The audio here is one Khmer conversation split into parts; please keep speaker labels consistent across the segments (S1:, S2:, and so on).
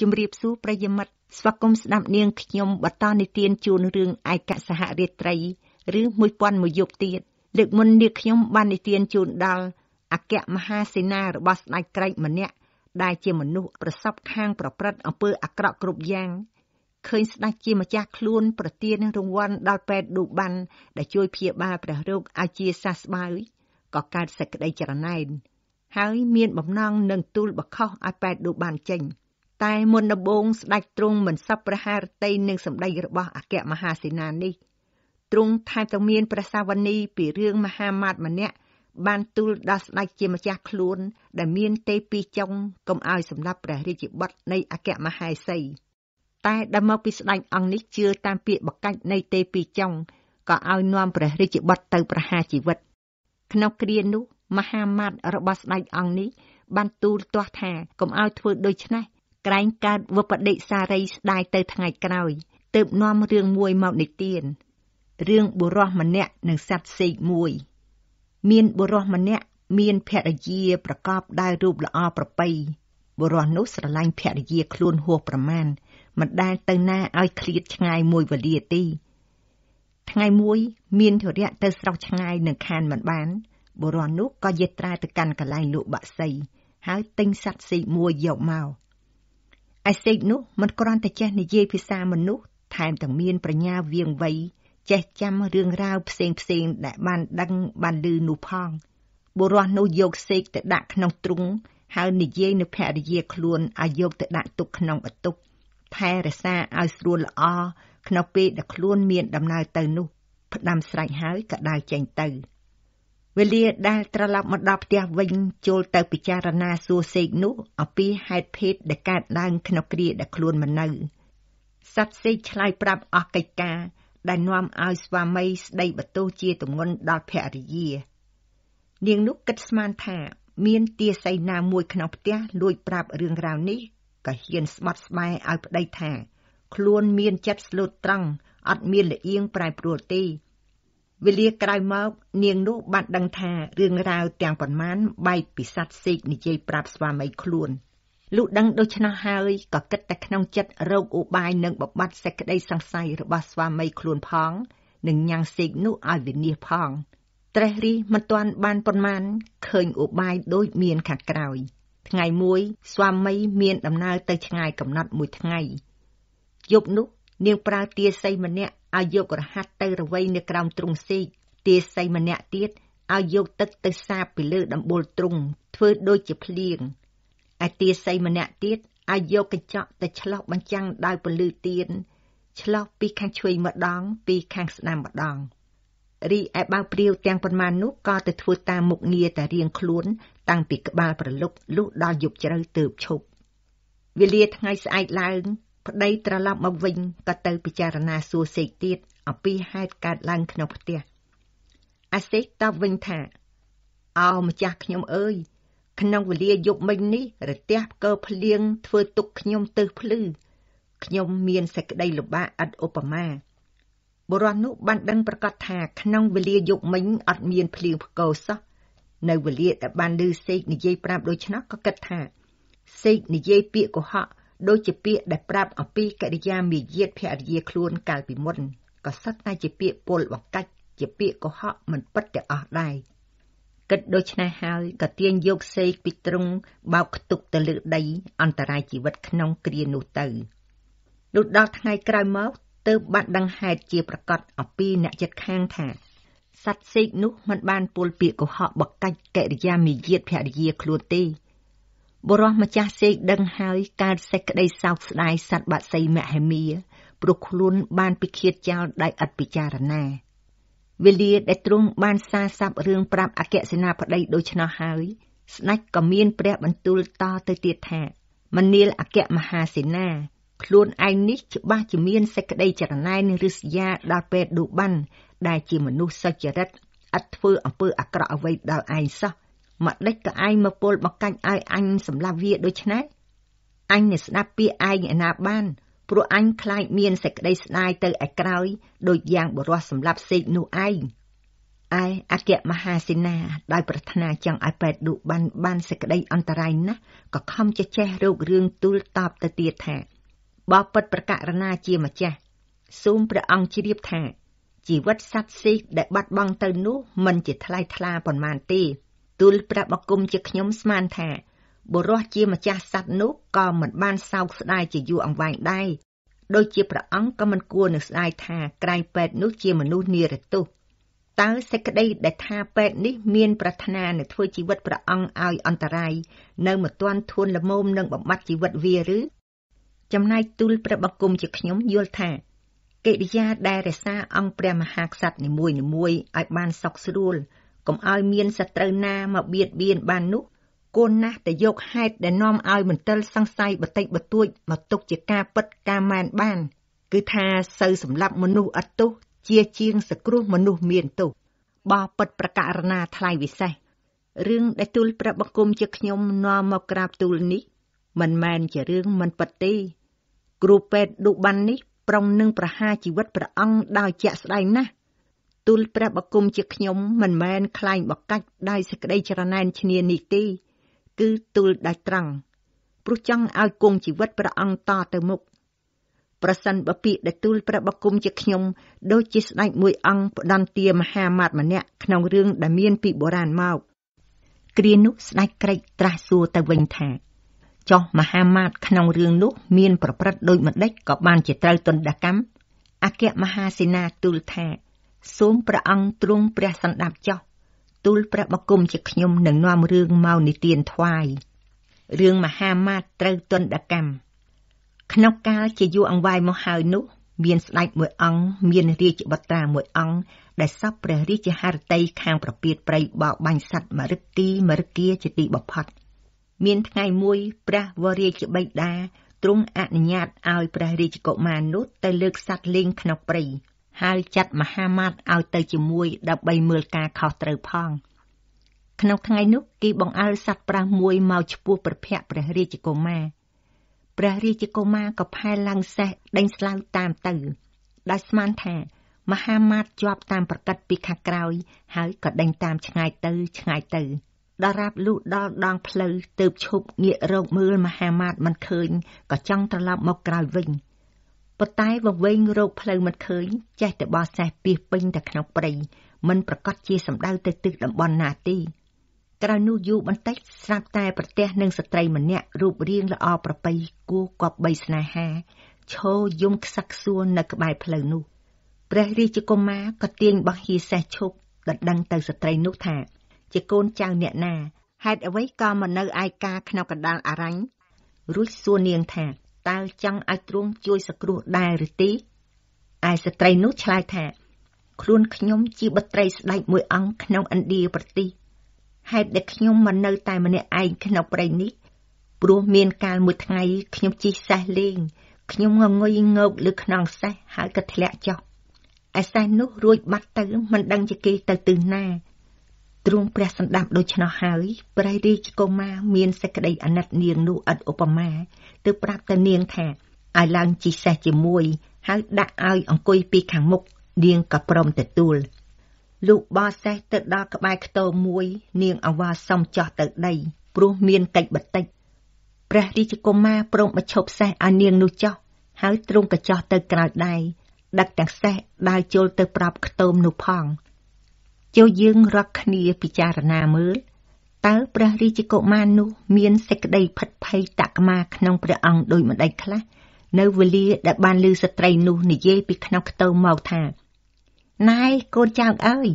S1: ជម្រាបសួរប្រិយមិត្តស្វាគមន៍ស្ដាប់នាងខ្ញុំបន្តនិទានជូនរឿងឯកសហរាត្រីឬ1001យប់ទៀតលើកមុននាងខ្ញុំបាននិទានជូនដល់អគ្គមហាសេនារបស់ស្ដេចត្រែកម្នាក់ដែលជាមនុស្សប្រសពខាងប្រព្រឹត្តអំពើអាក្រក់គ្រប់យ៉ាងឃើញស្ដេចជាម្ចាស់ខ្លួនប្រទានរង្វាន់ដល់ពេទ្យឌូបានដែលជួយព្យាបាលព្រះរោគឲ្យជាសះស្បើយក៏កើតសេចក្តីចរណែនហើយមានបំណងនឹងទូលបខុសឲ្យពេទ្យឌូបានចេញ។តែមុនដំបូងស្ដេចទ្រង់មិនសពប្រហារតីនឹងសម្ដេចរបស់អគ្គមហាសេនានេះ ទ្រង់ថែមទាំងមានប្រសាវនីពីរឿងមហាមាត្តម្នាក់បានទូលដល់ស្ដេចជាម្ចាស់ខ្លួនដែលមានទេពីចុងកុំឲ្យសម្លាប់ព្រះរាជបុត្រនៃអគ្គមហេសីតែដែលមកពីស្ដេចអង្គនេះជឿតាមពាក្យបកាច់នៃទេពីចុងក៏ឲ្យនាំព្រះរាជបុត្រទៅប្រហារជីវិត ក្នុងគ្រានោះមហាមាត្ររបស់ស្ដេចអង្គនេះបានទូលទាស់ថាកុំឲ្យធ្វើដូច្នេះក្រែងកើតវបដិសារីស្ដាយទៅថ្ងៃក្រោយទើបនាំរឿងមួយមកនិទានរឿងបុរសម្នាក់និងសត្វសេកមួយមានបុរសម្នាក់មានភរិយាប្រកបដោយរូបល្អប្រពៃបុរសនោះស្រឡាញ់ភរិយាខ្លួនហួសប្រមាណមិនដែលទៅណាឲ្យឃ្លាតឆ្ងាយមួយវេលាទេថ្ងៃមួយមានធរៈទៅស្រុកឆ្ងាយនឹងខានមិនបានបុរសនោះក៏យាត្រាទៅកាន់កន្លែងលក់បាក់សីហើយទិញសัตว์ស៊ីមួយយកមកឯសេកនោះមិនគ្រាន់តែចេះនិយាយភាសាមនុស្សថែមទាំងមានប្រាជ្ញាវៀងវៃចេះចាំរឿងរ៉ាវផ្សេងផ្សេងដែលបានដឹងបានឮនោះផងបុរសនោះយកសេកទៅដាក់ក្នុងទ្រុងហើយនិយាយនៅភរិយាខ្លួនឲ្យយកទៅដាក់ទុកក្នុងអតុបថែរក្សាឲ្យស្រួលល្អក្នុងពេលដែលខ្លួនមានដំណើរទៅនោះ ផ្ដាំស្រេចហើយក៏ដើរចេញទៅវេលាដែលត្រឡប់មកដល់ផ្ទះវិញចូលទៅពិចារណាសួរសេកនោះអំពីហេតុភេទដែលកើតឡើងក្នុងគ្រាដែលខ្លួនមិននៅសັດសេកឆ្លើយប្រាប់អស់កិច្ចការ ដែលនាំឲ្យស្វាមីស្ដីបន្ទោសជាទម្ងន់ដល់ភរិយា នាងនោះគិតស្មានថា មានទាស័យណាមួយក្នុងផ្ទះលួចប្រាប់រឿងរ៉ាវនេះក៏ហ៊ានស្បត់ស្បែឲ្យប្តីថា ខ្លួនមានចិត្តស្លូតត្រង់អត់មានលៀងប្រែប្រួលទេវេលាក្រោយមកនាងនោះបានដឹងថារឿងរ៉ាវទាំងប៉ុន្មានបែកពីសัตว์សេកនិយាយប្រាប់ស្វាមីខ្លួនលុះដឹងដូច្នោះហើយក៏គិតតែក្នុងចិត្តរោគឧបាយនិងបបាត់សេចក្តីសង្ស័យរបស់ស្វាមីខ្លួនផងនិងញ៉ាំងសេកនោះឲ្យវិនាសផង ត្រេះរិះមិនទាន់បានប៉ុន្មានឃើញឧបាយដូចមានខាងក្រោយថ្ងៃមួយ ស្វាមីមានដំណើរទៅឆ្ងាយកំណត់មួយថ្ងៃយប់នោះនាងប្រើទាសីម្នាក់ឲ្យយករហាត់ទៅរវៃនៅក្រោមទ្រុងសេកទាសីម្នាក់ទៀតឲ្យយកទឹកទៅសាបពីលើដំបូលទ្រុងធ្វើដូចជាភ្លៀងឯទាសីម្នាក់ទៀតឲ្យយកកញ្ចក់ទៅឆ្លោះបញ្ចាំងដោយពលឺទៀនឆ្លោះពីខាងឆ្វេងម្ដង ពីខាងស្ដាំម្ដងរីឯបាវព្រាវទាំងប៉ុន្មាននោះក៏ទៅធ្វើតាមមុខងារតែរៀងខ្លួនតាំងពីក្បាលប្រលប់លុះដល់យប់ជ្រៅទើបឈប់វេលាថ្ងៃស្អែកឡើងប្តីត្រឡប់មកវិញក៏ទៅពិចារណាសួរសេកទៀតអំពីហេតុកើតឡើងក្នុងផ្ទះអាសេកតបវិញថាអោម្ចាស់ខ្ញុំអើយក្នុងវេលាយប់មិញនេះ រទះផ្កើភ្លៀងធ្វើទុកខ្ញុំទើសភ្លឺខ្ញុំមានសេចក្តីលំបាកឥតឧបមាបុរសនោះបានដឹងប្រកាសថា ក្នុងវេលាយប់មិញអត់មានភ្លៀងផ្កើសោះនៅវេលាដែលបានឮសេកនិយាយប្រាប់ដូច្នោះក៏គិតថា សេកនិយាយពាក្យកុហកដូចជាពាក្យដែលប្រាប់អំពីកិរិយាមារយាទភរិយាខ្លួនកាលពីមុនក៏សុទ្ធតែជាពាក្យពលបង្កាច់ជាពាក្យកុហកមិនពិតទាំងអស់ដែរគិតដូច្នេះហើយក៏ទាញយកសេកពីទ្រុងបោកខ្ទុកទៅលើដីអន្តរាយជីវិតក្នុងគ្រានោះទៅលុះដល់ថ្ងៃក្រោយមកទើបបានដឹងហេតុជាប្រកាសអំពីអ្នកចិត្តខាងថាសត្វសេកនោះមិនបានពលពាកកុហកបកាច់កិរិយាមាយាទភរិយាខ្លួនទេបុរសម្ចាស់សេកដឹងហើយកើតសេចក្តីសោកស្ដាយសត្វបាក់សីមហិមាព្រោះខ្លួនបានពិឃាតចោលដោយឥតពិចារណាវេលាដែលទ្រង់បានសារសັບរឿងប្រាប់អគ្គសេនាបតីដូច្នោះហើយស្ដេចក៏មានព្រះបន្ទូលតទៅទៀតថា មនាលអគ្គមហាសេនាខ្លួនឯងនេះច្បាស់ជាមានសេចក្តីចរណែនឬសយាដល់ពេលឌូបានដែលជាមនុស្សសុចរិតឥតធ្វើអំពើអាក្រក់អ្វីដល់ឯងសោះមកដេចក៏ឯងមកពលបកាច់ឲ្យអញសម្លាប់វាដូច្នេះអញនឹងស្ដាប់ពាក្យឯងឯណាបាន ព្រោះអញខ្លាចមានសេចក្តីស្ដាយទៅឯក្រោយដូចយ៉ាងបរោះសម្លាប់សេកនោះឯងឯអគ្គមហាសេនាដោយប្រាថ្នាចង់ឲ្យប៉ែតឌូបានបានសេចក្តីអន្តរាយណាស់ក៏ខំចេះចេះរោគរឿងទូលតបទៅទៀតថាបបពិតប្រកាសណាជាម្ចាស់សូមព្រះអង្គជ្រាបថាជីវិតសត្វសេកដែលបាត់បង់ទៅនោះមិនជាថ្លៃថ្លាប៉ុន្មានទេទូលប្រាប់បង្គំជាខ្ញុំស្មានថាបុរសជាម្ចាស់សត្វនោះក៏មិនបានសោកស្ដាយជាយូរអង្វែងដែរដូចជាព្រះអង្គក៏មិនគួរនឹងស្ដាយថាក្រៃពេទ្យនោះជាមនុស្សនិរទុះតើសេចក្តីដែលថាពេទ្យនេះមានប្រាថ្នានឹងធ្វើជីវិតព្រះអង្គឲ្យអន្តរាយនៅមិនទាន់ធួនល្មមនឹងបំបត្តិជីវិតវាឬចំណាយទូលព្រះបង្គំជាខ្ញុំយល់ថាកិរិយាដែលរសារអង្គព្រះមហាក្សត្រនីមួយៗឲ្យបានសុខស្រួលកុំឲ្យមានសត្រូវណាមកបៀតបៀនបាននោះគួរណាស់តែយកហេតុដែលនាំឲ្យមន្ទិលសង្ស័យបន្តិចបន្តួចមកទុកជាការពិតការមែនបាន គឺថាសូវសម្លាប់មនុស្សអត់ទោសជាជាងសគ្រោះមនុស្សមានទោសបោះពិតប្រការណាថ្លៃវិសេសរឿងដែលទូលព្រះបង្គំជាខ្ញុំនាំមកក្រាបទូលនេះ មិនមែនជារឿងមិនពិតទេគ្រូពេទ្យឌូបាននេះប្រុងនឹងប្រហារជីវិតព្រះអង្គដោយជាក់ស្ដែងណាស់ទូលព្រះបង្គំជាខ្ញុំមិនមែនខ្លែងបកាច់ដោយសេចក្តីច្រណែនឈ្នានេះទេគឺទូលដោយត្រង់ព្រោះចង់ឲ្យគង់ជីវិតព្រះអង្គតទៅមុខប្រសិនបើពាក្យដែលទូលព្រះបង្គំជាខ្ញុំដូចជាស្ដេចមួយអង្គផ្ដន់ទាមហាមាត្តម្នាក់ក្នុងរឿងដែលមានពីបុរាណមកគ្រានោះស្ដេចក្រិចត្រាស់សួរទៅវិញថាចុះមហាមាត្យក្នុងរឿងនោះមានប្រព្រឹត្តដូចម្ដេចក៏បានជាត្រូវទណ្ឌកម្មអគ្គមហាសេនាទូលថាសួងព្រះអង្គទ្រង់ព្រះសន្តាប់ចោះទូលព្រះបង្គំជាខ្ញុំនឹងនាំរឿងមកនិទានថ្វាយរឿងមហាមាត្រត្រូវទណ្ឌកម្មក្នុងកាលជាយូរអង្វែងមកហើយនោះ មានស្ដេចមួយអង្គមានរាជបុត្រាមួយអង្គដែលសពព្រះរាជាហឫទ័យខាងប្រពៀតប្រៃបោកបាញ់សัตว์មរិគីមរិគាជាទីបំផុតមានថ្ងៃមួយព្រះវរាជបិតាទ្រង់អនុញ្ញាតឲ្យព្រះរាជកុមារនោះទៅលើកសัตว์លេងក្នុងព្រៃហើយចាត់មហាម៉ាត់ឲ្យទៅជាមួយដើម្បីមើលការខុសត្រូវផង ក្នុងថ្ងៃនោះគេបង្អើសัตว์ប្រាសមួយមកឈ្មោះព្រះភ័ក្រព្រះរាជកុមារព្រះរាជកុមារក៏ផែឡើងសេះដេញស្លៅតាមទៅដោយស្មានថាមហាម៉ាត់ជាប់តាមប្រកាសពីខាងក្រោយហើយក៏ដេញតាមឆ្ងាយទៅឆ្ងាយទៅ ដរាបលូដល់ដងផ្លូវទើបឈប់ងាករោគមើលមហាម៉ាត់មិនឃើញក៏ចង់ត្រឡប់មកក្រោយវិញ។ប៉ុន្តែវង្វេងរោគផ្លូវមិនឃើញចេះតែបោះសេះពីសពេញតែក្នុងព្រៃមិនប្រកាសជាសម្ដៅទៅទិសតំបន់ណាទេក្រៅនោះយូរបន្តិចស្រាប់តែប្រទះនឹងស្ត្រីម្នាក់រូបរាងល្អប្រពៃគួរគប្បីស្នេហាឈរយំខ្សឹកខ្សួលនៅក្បែរផ្លូវនោះ ព្រះរាជកុមារក៏ទាញបោះហៀសេះឈប់ដណ្ដឹងទៅស្ត្រីនោះថា ជាកូនចៅអ្នកណាហេតុអ្វីក៏មកនៅឯកាក្នុងកណ្ដាលអរញ្ញរួចសួរនាងថាតើចង់ឲ្យទ្រង់ជួយសង្គ្រោះដែរឬទេឯស្ត្រីនោះឆ្លើយថាខ្លួនខ្ញុំជា បត្រីស្ដេចមួយអង្គក្នុងឥណ្ឌាប្រទេសហេតុដែលខ្ញុំមិននៅតែម្នាក់ឯងក្នុងព្រៃនេះ ព្រោះមានកាលមួយថ្ងៃខ្ញុំជិះសេះលេងខ្ញុំងងុយងើបលើខ្នងសេះហើយក៏ធ្លាក់ចុះឯសេះនោះរួចបាត់ទៅមិនដឹងជាគេទៅទិសណាទ្រង់ព្រះសណ្ដាប់ដូច្នោះហើយព្រះរាជកុមារមានសេចក្តីអាណិតនាងនោះឥតឧបមាទើបប្រាប់ទៅនាងថាឲ្យឡើងជិះសេះជាមួយហើយដាក់ឲ្យអង្គុយពីខាងមុខនាងក៏ព្រមទទួលលុះបោះសេះទៅដល់ក្បែរខ្ទមមួយនាងអង្វរសុំចោះទៅដី ព្រោះមានកិច្ចបន្តិចព្រះរាជកុមារព្រមបញ្ឈប់សេះឲ្យនាងនោះចោះហើយទ្រង់ក៏ចោះទៅក្រៅដែរដឹកទាំងសេះដើរចូលទៅប្រាប់ខ្ទមនោះផងចូលយើងរកគ្នាពិចារណាមើលតើព្រះរាជកុមារនោះ មានសេចក្តីភិតភ័យតក្មាក្នុងព្រះអង្គដោយម្ដេចខ្លះនៅវេលាដែលបានលឺស្ត្រីនោះនិយាយពីក្នុងខ្ទៅមកថាណៃកូនចៅអើយ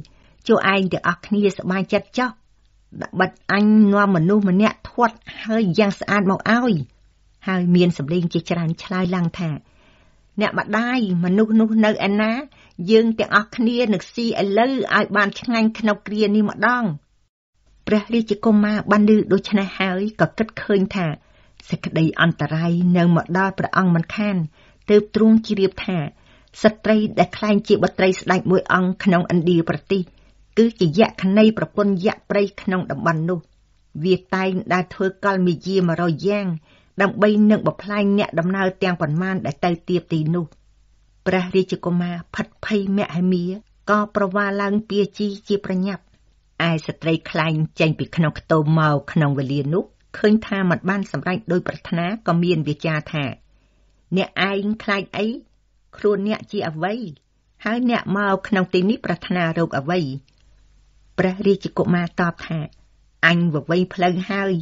S1: ចូលឯងទាំងអស់គ្នាសប្បាយចិត្តចុះដាក់បិទអញនាំមនុស្សម្នាក់ធាត់ហើយយ៉ាងស្អាតមកឲ្យហើយមានសម្លេងជាច្រើន ឆ្លើយឡើងថាអ្នកម្ដាយមនុស្សនោះនៅឯណាយើងទាំងអស់គ្នានឹងស៊ីឥឡូវឲ្យបានឆ្ងាញ់ក្នុងគ្រានេះម្ដងព្រះរាជកុមារបានឮដូច្នេះហើយក៏គិតឃើញថាសេចក្តីអន្តរាយនៅមកដល់ព្រះអង្គមិនខានទើបទ្រង់ជ្រាបថាស្ត្រីដែលខ្លែងជាបត្រីស្ដេចមួយអង្គក្នុងឥណ្ឌាប្រទេសគឺជាយក្ខណីប្រពន្ធយក្សព្រៃក្នុងតំបន់នោះ វាតែងដែលធ្វើកលមាយា100យ៉ាងដើម្បីនឹងបំផ្លាញអ្នកដំណើរទាំងប៉ុន្មានដែលទៅទៀបទីនោះព្រះរាជកុមារផិតភ័យមហិមាក៏ប្រវាឡើងពាជីជាប្រញាប់ឯស្ត្រីខ្លែងចេញពីក្នុងខ្ទមមកក្នុងវេលានោះឃើញថាមិនបានសម្រេចដោយប្រាថ្នាក៏មានវាចាថា អ្នកឯងខ្លាចអីខ្លួនអ្នកជាអ្វីហើយអ្នកមកក្នុងទីនេះប្រាថ្នារោគអ្វីព្រះរាជកុមារតបថាអញវវៃផ្លូវហើយ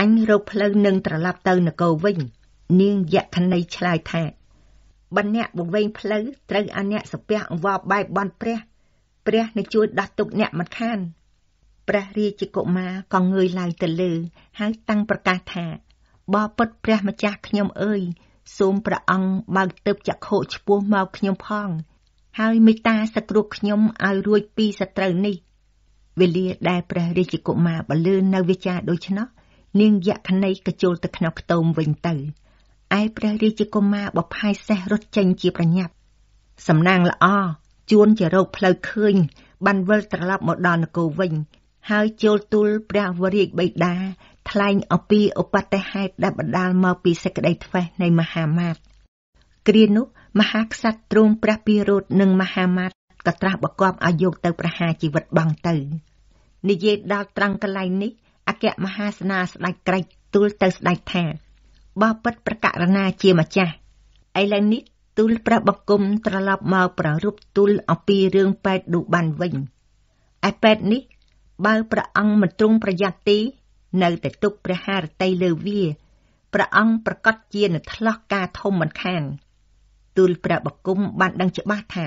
S1: អញរកផ្លូវនឹងត្រឡប់ទៅនគរវិញនាងយក្ខណីឆ្លើយថាបណ្ណបង្វែងផ្លូវត្រូវអអ្នកសុភ័ក្រអង្វរបែបបន់ព្រះ ព្រះនឹងជួយដោះទុកអ្នកមិនខានព្រះរាជកុមារក៏ងើយឡើងទៅលើ ហើយតាំងប្រកាសថាបបពុតព្រះម្ចាស់ខ្ញុំអើយសូមព្រះអង្គបើកទើបចក្ខុឈ្មោះមកខ្ញុំផង ហើយមេត្តាសត្រូវខ្ញុំឲ្យរួចពីសត្រូវនេះវេលាដែលព្រះរាជកុមារបលឿននៅវិចារដូច្នោះនាងយក្ខណីកជុលទៅក្នុងខ្ទមវិញទៅឯព្រះរាជកុមារបផាយសេះរត់ចេញជាប្រញាប់សំណាងល្អជួនជារោគផ្លូវឃើញបានវិលត្រឡប់មកដល់នគរវិញ ហើយចូលទូលព្រះវរាជបិតាថ្លែងអំពីឧបតិហេតុដែលបណ្ដាលមកពីសេចក្តីធ្វេសនៃមហាមាត្រគ្រានោះមហាក្សត្រទ្រង់ព្រះពិរោធនិងមហាមាត្រក៏ត្រាស់បង្គាប់ឲ្យយកទៅប្រហារជីវិតបងទៅនិយាយដល់ត្រង់កន្លែងនេះអគ្គមហាសេនាស្ដេចក្រែកទូលទៅស្ដេចថាបោះពិតប្រកករណាជាម្ចាស់ឥឡូវនេះទូលព្រះបង្គំត្រឡប់មកប្ររូបទូលអំពីរឿងប៉ែតឌូបានវិញឯប៉ែតនេះបើព្រះអង្គមិនទ្រង់ប្រយ័ត្នទេនៅតែទុកព្រះハរតីលើវាព្រះអង្គប្រកាសជានឹងឆ្លោះការធំមិនខានទូលព្រះបង្គំបានដឹងច្បាស់ថា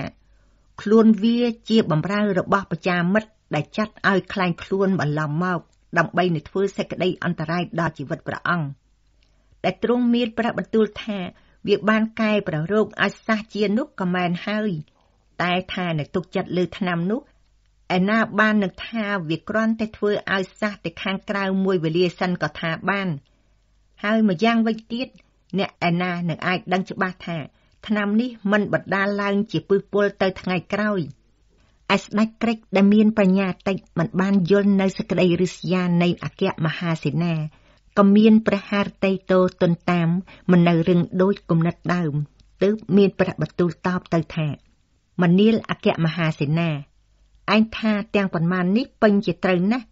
S1: ខ្លួនវាជាបំរើរបស់ប្រជាមិត្តដែលចាត់ឲ្យខ្លាញ់ខ្លួនបន្លំមកដើម្បីនឹងធ្វើសេចក្តីអន្តរាយដល់ជីវិតព្រះអង្គដែលទ្រង់មានព្រះបន្ទូលថា វាបានកែប្ររោគអាចសះជានោះក៏មែនហើយ តែថានៅទុកចិត្តលើឆ្នាំនោះឯណាបាននឹងថាវាគ្រាន់តែធ្វើឲ្យសះទៅខាងក្រៅមួយវេលាសិនក៏ថាបាន ហើយម្យ៉ាងវិញទៀតអ្នកឯណានឹងអាចដឹងច្បាស់ថាឆ្នាំនេះមិនបដាលឡើង ជាពឹសពលទៅថ្ងៃក្រោយ។ឯស្ដេចក្រិចដែលមានបញ្ញាតិចមិនបានយល់នៅសក្តីរិស្យានៃអគ្គមហាសេនាក៏មានព្រះハរតីតោទន្តាមមិននៅរឿងដូចគំនិតដើមទើបមានព្រះបទូលតបទៅថា មនាលអគ្គមហាសេនាឯងថាទាំងប៉ុន្មាននេះពេញជាត្រូវណាស់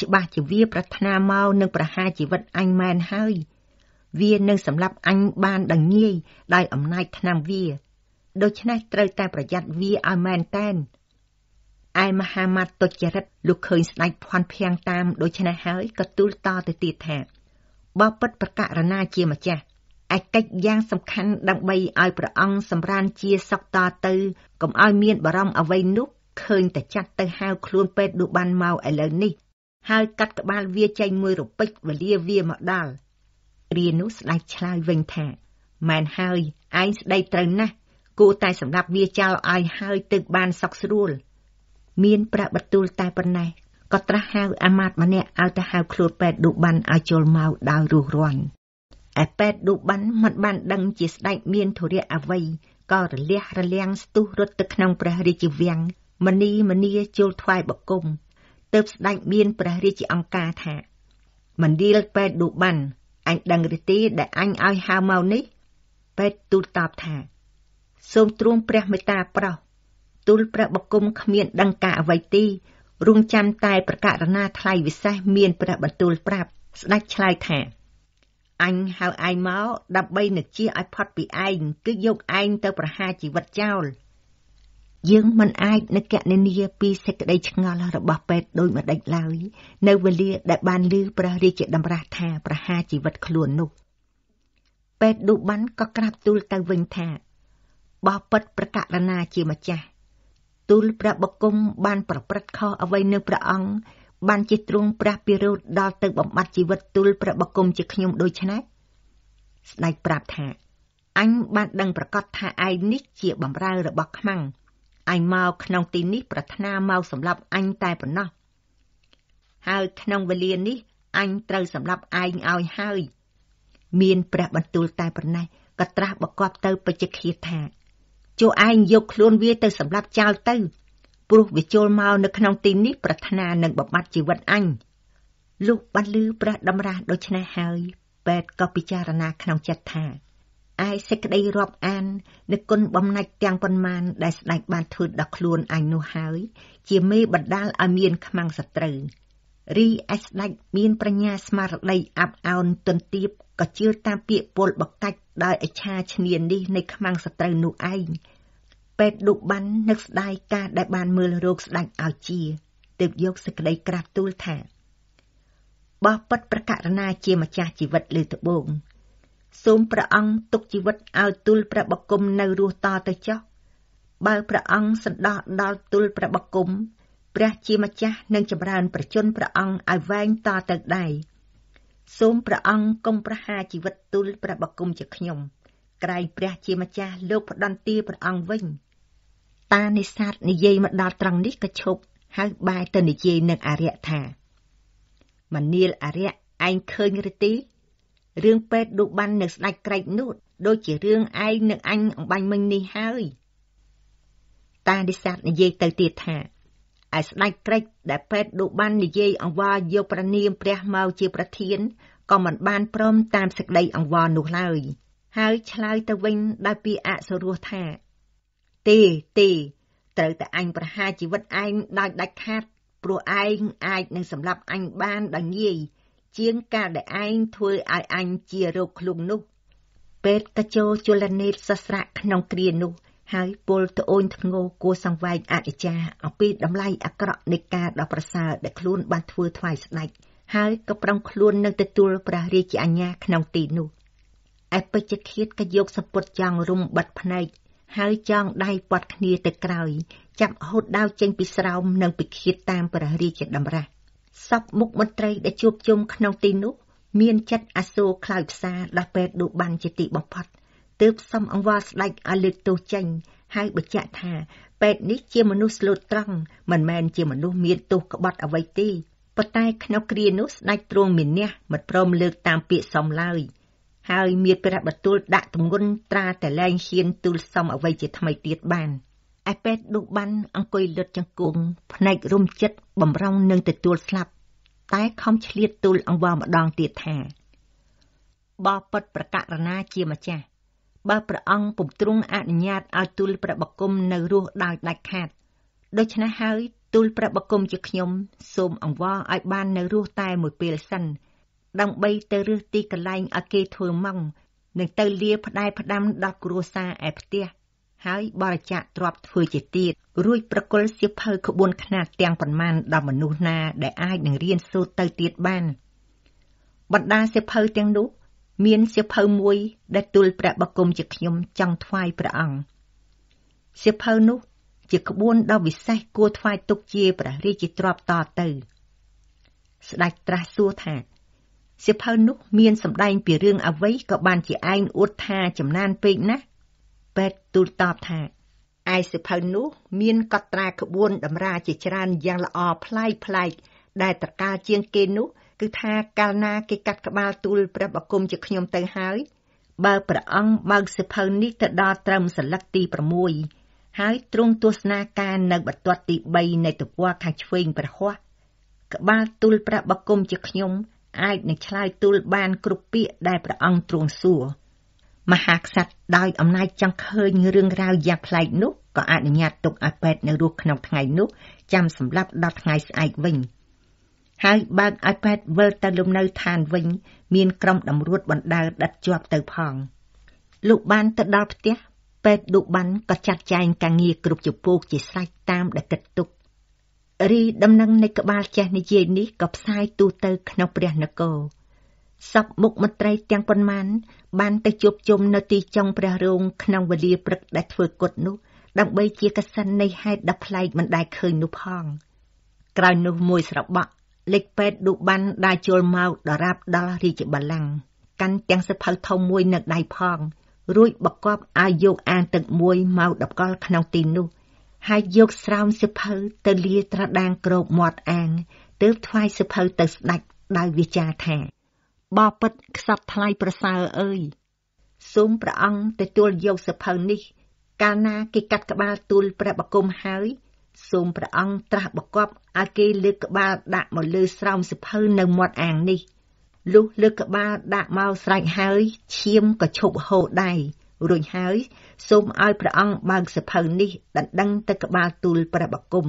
S1: ច្បាស់ជាវាប្រាថ្នាមកនឹងប្រហារជីវិតអញមែនហើយវានឹងសម្លាប់អញបានដងាយដោយអំណាចឆ្នាំវាដូច្នេះត្រូវតែប្រយ័ត្នវាឲ្យមែនតែនឯមហាម៉ាត់ទុច្ចរិតលោកឃើញស្ដេចភ័ណ្ឌភាំងតាមដូច្នេះហើយក៏ទូលតទៅទៀតថាបើពិតប្រករណាជាម្ចាស់ឯកិច្ចយ៉ាងសំខាន់ដើម្បីឲ្យព្រះអង្គសម្រានជាសកតទៅកុំឲ្យមានបារម្ភអ្វីនោះឃើញតែចាត់ទៅហៅខ្លួនពេទ្យដូចបានមកឥឡូវនេះ ហើយកាត់ក្បាលវាចេញមួយរពេចវេលាវាមកដល់រានោះស្ដេចឆ្លើយវិញថាមែនហើយឯងស្ដីត្រូវណាស់គួរតែសម្រាប់វាចោលឲ្យហើយទឹកបានសុខស្រួលមានប្រាក់បន្ទូលតែប៉ុណ្ណេះក៏ត្រាស់ហៅអាមាត្យម្នាក់ឲ្យទៅហៅខ្លួនពេទ្យឌូបាន់ឲ្យចូលមកដោយរស់រាន់ឯពេទ្យឌូបាន់មិនបានដឹងជាស្ដេចមានធុរៈអ្វីក៏រលះរលាំងស្ទុះរត់ទៅក្នុងព្រះរាជវាំងមនីមនីចូលថ្វាយបង្គំទៅស្ដេចមានព្រះរាជអង្ការថាមណ្ឌលពេទ្យឌូបាន់អញដឹងឬទេដែលអញឲ្យហៅមកនេះ ពេទ្យទូលតបថា សូមទ្រង់ព្រះមេត្តាប្រោសទូលព្រះបង្គំគ្មានដឹងការអ្វីទីរងចាំតែប្រកាសណាថ្លៃវិសេសមានព្រះបន្ទូលប្រាប់ស្ដេចឆ្លើយថា អញហៅឯងមកដើម្បីនឹកជាឲ្យផុតពីឯងគឺយកឯងទៅប្រហារជីវិតចោលយើងមិនអាចនឹកកណនីពីសេចក្តីឆ្ងល់របស់ពេទ្យដោយមិនដេចឡើយនៅវេលាដែលបានឮព្រះរាជាតម្រាស់ថាប្រហារជីវិតខ្លួននោះ ពេទ្យឌូបានក៏ក្រាបទូលទៅវិញថាបោះពិតប្រកាសណាជាម្ចាស់ទូលព្រះបង្គំបានប្រព្រឹត្តខុសអ្វីនៅព្រះអង្គបានជិះទ្រង់ព្រះពិរោធដល់ទៅបំបត្តិជីវិតទូលព្រះបង្គំជាខ្ញុំដូច្នេះស្ដេចប្រាប់ថាអញបានដឹងប្រកាសថាឯងនេះជាបំរើរបស់ខ្មាំងអញមកក្នុងទីនេះប្រាថ្នាមកសម្រាប់អញតែប៉ុណ្ណោះហើយក្នុងវេលានេះ អញត្រូវសម្រាប់ឯងឲ្យហើយ មានព្រះបន្ទូលតែប៉ុណ្ណេះក៏ត្រាស់បកប់ទៅបច្ចឃាថាចូលឯងយកខ្លួនវាទៅសម្លាប់ចោលទៅព្រោះវាចូលមកនៅក្នុងទីនេះប្រាថ្នានឹងបំបត្តិជីវិតអញលុះបានលឺព្រះតម្រាស់ដូច្នេះហើយពេទ្យក៏ពិចារណាក្នុងចិត្តថាឯសេចក្តីរាប់អាននឹងគុណបំណាច់ទាំងប៉ុន្មានដែលស្ដេចបានធ្វើដល់ខ្លួនអញនោះហើយ ជាមេបណ្ដាលឲ្យមានខ្មាំងសត្រូវរីឯស្ដេចមានប្រាជ្ញាស្មារតីអាប់អោនទន្ទាបក៏ជឿតាមពាក្យពលបកាច់ដោយអឆាឈ្នាននេះនៃខ្មាំងសត្រូវនោះឯងពេទ្យឌុបបាននឹកស្ដាយការដែលបានមើលរោគស្ដាច់ឲ្យជាទើបយកសេចក្តីក្រាស់ទូលថាបោះពិតប្រករណាជាម្ចាស់ជីវិតលើត្បូងសូមព្រះអង្គទុកជីវិតឲ្យទូលព្រះបង្គំនៅរស់តទៅចុះបើព្រះអង្គសន្តោសដល់ទូលព្រះបង្គំព្រះជាម្ចាស់នឹងចម្រើនប្រជញ្ញព្រះអង្គឲ្យវែងតទៅដែរសូមព្រះអង្គគង់ប្រហារជីវិតទូលព្រះបង្គំជាខ្ញុំក្រែងព្រះជាម្ចាស់លោកផ្ដន់ទាព្រះអង្គវិញ តានេសាទនិយាយមកដល់ត្រង់នេះក៏ឈប់ហើយបែរទៅនិយាយនឹងអារ្យថាមនាលអារ្យឯងឃើញឬទេរឿងពេទ្យឌូបាននៅស្ដេចក្រែកនោះ ដូចជារឿងឯងនឹងអញអំបញ្ញមិញនេះហើយ តានេសាទនិយាយទៅទៀតថាឯស្ដេចក្រិចដែលពេទ្យឌូបាននិយាយអង្វរយកប្រណីមព្រះមកជាប្រធានក៏មិនបានព្រមតាមសេចក្តីអង្វរនោះឡើយ ហើយឆ្លើយទៅវិញដោយពាក្យអសុរោះថា ទេទេ ត្រូវតែអញប្រហារជីវិតឯងដោយដាច់ខាតព្រោះឯងអាចនឹងសម្លាប់អញបានដោយងាយជាងការដែលឯងធ្វើឲ្យអញជារោគខ្លួននោះ ពេទ្យតជោជលនេតសស្រៈក្នុងគ្រានោះហើយពលត្អូនធ្ងោគួសង្វែងអតិចាអំពីតម្លៃអាក្រក់នៃការដ៏ប្រសើរដែលខ្លួនបានធ្វើថ្វាយស្ដេចហើយក៏ប្រងខ្លួននៅទទួលព្រះរាជាអាញាក្នុងទីនោះឯពេជ្ឈឃាតក៏យកសពុតចង់រំបិទភ្នែក ហើយចង់ដៃពាត់គ្នាទៅក្រោយចាប់ហូតដាវចេញពីស្រោមនិងពិឃាតតាមព្រះរាជាតម្រាស់សពមុខមន្ត្រីដែលជួបជុំក្នុងទីនោះមានចិត្តអាសូរខ្លោចផ្សាដល់ពេលដូបានជាទីបំផុតទើបសំអង្វរស្ដេចឲ្យលើកទោសចេញហើយបញ្ជាក់ថាពេទ្យនេះជាមនុស្សស្លូតត្រង់មិនមែនជាមនុស្សមានទោសក្បត់អ្វីទេប៉ុន្តែក្នុងគ្រានោះស្ដេចទ្រង់មានះមិនព្រមលើកតាមពាក្យសំឡើយហើយមានព្រះបន្ទូលដាក់ទម្ងន់ត្រាតែលែងហ៊ានទូលសំអ្វីជាថ្មីទៀតបានឯពេទ្យនោះបានអង្គុយលុតចង្គង់ភ្នែករំចិត្តបំរុងនឹងទទួលស្លាប់ តែខំឆ្លៀតទូលអង្វរម្ដងទៀតថាបបពុតប្រកាសរណាជាម្ចាស់បើព្រះអង្គពុំទ្រង់អនុញ្ញាតឲ្យទូលព្រះបង្គំនៅរស់ដោយដាច់ខាតដូច្នេះហើយ ទូលព្រះបង្គំជាខ្ញុំសូមអង្វរឲ្យបាននៅរស់តែមួយពេលសិនដើម្បីទៅរើសទីកន្លែងឲ្យគេធ្វើម៉ងនឹងទៅលាផ្ដែផ្ដាំដល់គ្រួសារឯផ្ទះហើយបរិច្ចាគទ្រព្យធ្វើជាទៀតរួចប្រគល់សៀវភៅក្បួនខ្នាតទាំងប៉ុន្មានដល់មនុស្សណាដែលអាចនឹងរៀនសូត្រទៅទៀតបានបណ្ដាសៀវភៅទាំងនោះមានសៀវភៅមួយដែលទូលព្រះបង្គំជាខ្ញុំចង់ថ្វាយព្រះអង្គសៀវភៅនោះ ជាក្បួនដ៏វិសេសគួរថ្វាយទុកជាព្រះរាជាទ្រព្យតទៅ ស្ដេចត្រាស់សួរថាសៀវភៅនោះ មានសម្ដែងពីរឿងអ្វីក៏បានជាឯងអួតថាចំណានពេកណាស់ពេទ្យទូលតបថាឯសៀវភៅនោះ មានកត់ត្រាក្បួន តម្រាជាច្រើនយ៉ាងល្អប្លែកប្លែក ដែលត្រកាលជាងគេនោះគឺថាកាលណាគេកាត់ក្បាលទូលព្រះបង្គំជាខ្ញុំទៅហើយ បើព្រះអង្គបើកសិភៅនេះទៅដល់ត្រឹមសន្លឹកទី6ហើយទ្រង់ទស្សនាការនៅបន្ទាត់ទី3នៃទវរខាងឆ្វេងព្រះហស្តក្បាលទូលព្រះបង្គំជាខ្ញុំអាចនឹងឆ្លើយទូលបានគ្រប់ពាក្យដែលព្រះអង្គទ្រង់សួរមហាក្សត្រដោយអំណាចចង់ឃើញរឿងរ៉ាវយ៉ាងប្លែកនោះក៏អនុញ្ញាតទុកឲ្យពេទ្យនៅរស់ក្នុងថ្ងៃនោះចាំសម្រាប់ដល់ថ្ងៃស្អែកវិញ។ហើយបើកឲ្យប៉ែតវិលទៅលំនៅឋានវិញមានក្រុមតម្រួតបណ្ដើដិតជាប់ទៅផងលុបបានទៅដល់ផ្ទះពេទ្យឌុបានក៏ចាត់ចែងការងារគ្រប់ជពូកជាស្រេចតាមដែលគិតទុករីដំណឹងនៃក្បាលចេះនិយាយនេះក៏ផ្សាយទូទៅក្នុងព្រះនគរសពមុខមន្ត្រីទាំងប៉ុន្មានបានទៅជួបជុំនៅទីចុងព្រះរោងក្នុងវេលាព្រឹកដែលធ្វើគុតនោះដើម្បីជាកសិននៃហេតុដ៏ប្លែកមិនដែលឃើញនោះផងក្រោយនោះមួយស្របក់លិចពេទ្យឌូបានដើរចូលមកដរាបដល់រាជបល្ល័ង្កកាន់ទាំងសភៅធំមួយនៅដៃផង រួចបកប់ឲ្យយកអានទឹកមួយមកដបកល់ក្នុងទីនោះហើយយកស្រោមសភៅទៅលាត្រដាងក្របមាត់អាងទើបថ្វាយសភៅទៅស្ដេចដោយវាចាថា បបិទ្ធខ្សត់ថ្លៃប្រសើរអើយសូមព្រះអង្គទទួលយកសភៅនេះ កាលណាគេកាត់ក្បាលទូលព្រះបង្គំហើយសូមព្រះអង្គត្រាស់បកប់ឲ្យគេលើកក្បាលដាក់មកលើស្រោមសិភៅនៅមាត់អាងនេះលុះលើកក្បាលដាក់មកស្រេចហើយឈាមក៏ឈប់ហូរដែររួចហើយសូមឲ្យព្រះអង្គបើកសិភៅនេះដណ្ដឹងទៅក្បាលទូលព្រះបង្គំ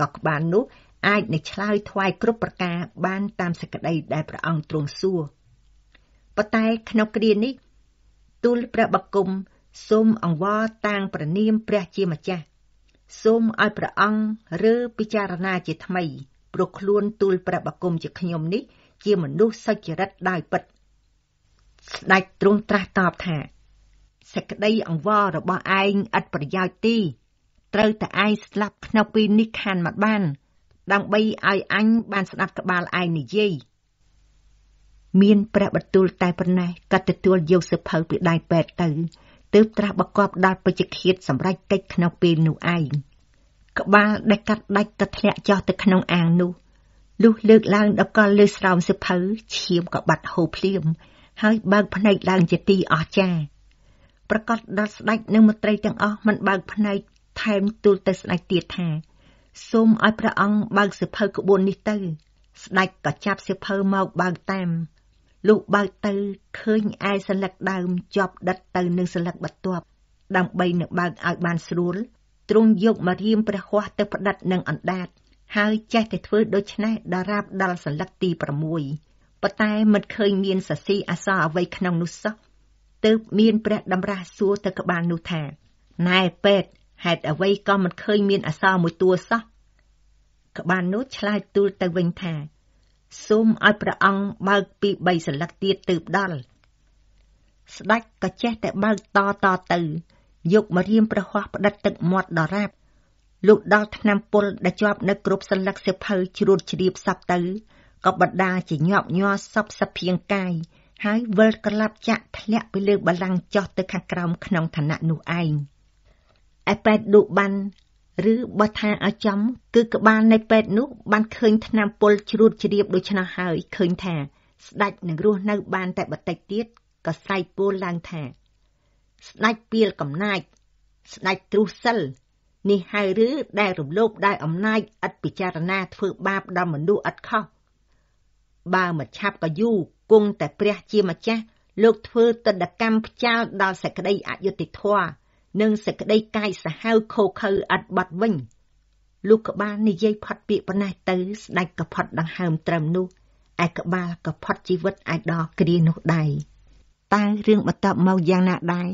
S1: ក៏ក្បាលនោះអាចនឹងឆ្លើយថ្វាយគ្រប់ប្រការបានតាមសេចក្តីដែលព្រះអង្គទ្រង់សួរប៉ុន្តែក្នុងគ្រានេះទូលព្រះបង្គំសូមអង្វរតាងព្រះនាមព្រះជាម្ចាស់សូមឲ្យព្រះអង្គរើពិចារណាជាថ្មីព្រោះខ្លួនទូលប្រាប់បង្គំជាខ្ញុំនេះជាមនុស្សសុចរិតដោយពិតស្ដេចទ្រង់ត្រាស់តបថាសេចក្តីអង្វររបស់ឯងឥតប្រយោជន៍ទេត្រូវតែឯងស្លាប់ក្នុងពេលនេះខានមកបាន ដើម្បីឲ្យអញបានស្ដាប់ក្បាលឯងនិយាយមានព្រះបន្ទូលតែប៉ុណ្ណេះក៏ទទួលយកសភៅពីដៃពេទ្យទៅទើបត្រាស់បកបដល់ពេជ្ឈឃាតសម្រាប់កិច្ចក្នុងពេលនោះឯងក្បាលដែលកាត់ដាច់ទៅធ្លាក់ចុះទៅក្នុងអាងនោះលុះលើកឡើងដល់កលលើស្រោមសិភៅឈាមក៏បាត់ហូរភ្លាមហើយបើកភ្នែកឡើងជាទីអស្ចារ្យប្រកាសដល់ស្ដេចនិងមន្ត្រីទាំងអស់មិនបើកភ្នែកថែមទូលទៅស្ដេចទៀតថា សូមឲ្យព្រះអង្គបើកសិភៅក្បួននេះទៅ ស្ដេចក៏ចាប់សិភៅមកបើកតាមលុះបើកទៅឃើញឯសន្លឹកដើមជាប់ដិតទៅនឹងសន្លឹកបន្ទាប់ដើម្បីនឹងបើកឲ្យបានស្រួលទ្រង់យកមករៀមព្រះហស្ថទៅផ្ដិតនឹងអណ្ដាត ហើយចេះតែធ្វើដូច្នេះដល់រាបដល់សន្លឹកទី6ប៉ុន្តែមិនឃើញមានសសីអសរអ្វីក្នុងនោះសោះទើបមាន ព្រះតម្រាស់សួរទៅក្បាលនោះថាណែពេទ្យហេតុអ្វីក៏មិនឃើញមានអសរមួយតួសោះក្បាលនោះឆ្លើយទូលទៅវិញថាសូមឲ្យព្រះអង្គបើកពីបីសន្លឹកទៀតទើបដល់ស្ដេចក៏ចេះតែបើកតតទៅ យកមករៀមប្រហោះផ្ដិតទឹកមាត់ដរាបលោកដល់ឆ្នាំពុលដែលជាប់នៅគ្រប់សន្លឹកសៀវភៅជ្រួតជ្រាបសັບទៅក៏បដាជាញាប់ញ័រសពសភៀងកាយហើយវិលក្លាប់ចាក់ធ្លាក់ពីលើបលាំងចុះទៅខាងក្រោមក្នុងឋានៈនោះឯងឯប៉ែតឌូបានឬបើថាអាចំគឺក្បាលនៃពេទ្យនោះ បានឃើញថ្នាំពុលជ្រួតជ្រាបដូច្នោះហើយ ឃើញថា ស្ដេចនឹងរស់នៅ បានតែបន្តិចទៀតក៏ស្រែកពោលឡើងថា ស្ដេចពៀលកំណាចស្ដេចទ្រុសិលនេះហើយឬដែលរំលោភដោយអំណាចឥតពិចារណាធ្វើបាបដល់មនុស្សឥតខុសបើមិនឆាប់ក៏យូរគង់តែព្រះជាម្ចាស់លោកធ្វើតន្តកម្មផ្ចាលដល់សេចក្តីអយុត្តិធម៌និងសេចក្តីកាយសាហាវខូខើឥតបត់វិញលោកក្បាលនិយាយផុតពាក្យប៉ុណ្ណេះទៅស្ដេចក៏ផុតដង្ហើមត្រឹមនោះឯក្បាលក៏ផុតជីវិតឯដល់គ្រានោះដែរតើរឿងបន្តមកយ៉ាងណាដែរ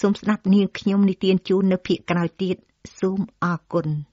S1: សូមស្ដាប់នាងខ្ញុំនិទានជូននៅភាគក្រោយទៀតសូមអរគុណ។